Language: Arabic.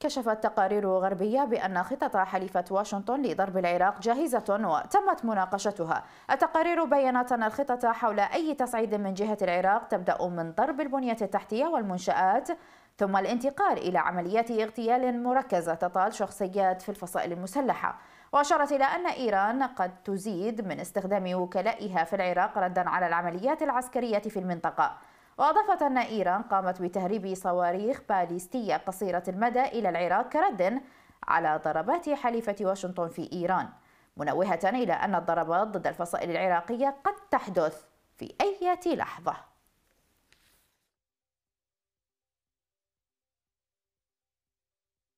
كشفت تقارير غربية بأن خطط حليفة واشنطن لضرب العراق جاهزة وتمت مناقشتها التقارير بيّنت أن الخطط حول أي تصعيد من جهة العراق تبدأ من ضرب البنية التحتية والمنشآت ثم الانتقال إلى عمليات اغتيال مركزة تطال شخصيات في الفصائل المسلحة وأشارت إلى أن إيران قد تزيد من استخدام وكلائها في العراق ردا على العمليات العسكرية في المنطقة وأضافت أن إيران قامت بتهريب صواريخ باليستية قصيرة المدى إلى العراق كرد على ضربات حليفة واشنطن في إيران منوهة إلى أن الضربات ضد الفصائل العراقية قد تحدث في أي لحظة